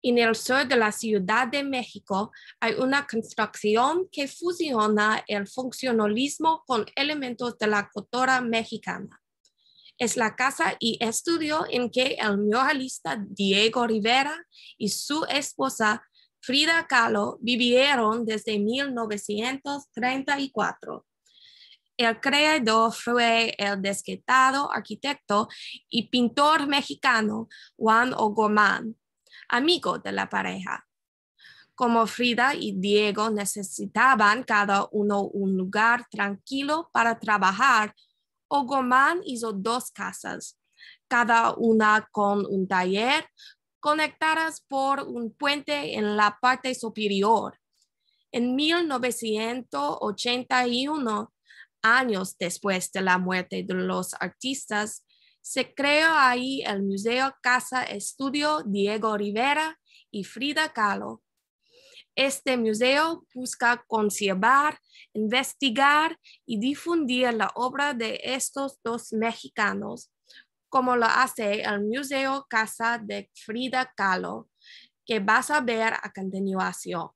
En el sur de la Ciudad de México hay una construcción que fusiona el funcionalismo con elementos de la cultura mexicana. Es la casa y estudio en que el muralista Diego Rivera y su esposa Frida Kahlo vivieron desde 1934. El creador fue el desquetado arquitecto y pintor mexicano Juan O'Gorman amigo de la pareja. Como Frida y Diego necesitaban cada uno un lugar tranquilo para trabajar, Ogomán hizo dos casas, cada una con un taller, conectadas por un puente en la parte superior. En 1981, años después de la muerte de los artistas, se creó ahí el Museo Casa Estudio Diego Rivera y Frida Kahlo. Este museo busca conservar, investigar y difundir la obra de estos dos mexicanos, como lo hace el Museo Casa de Frida Kahlo, que vas a ver a continuación.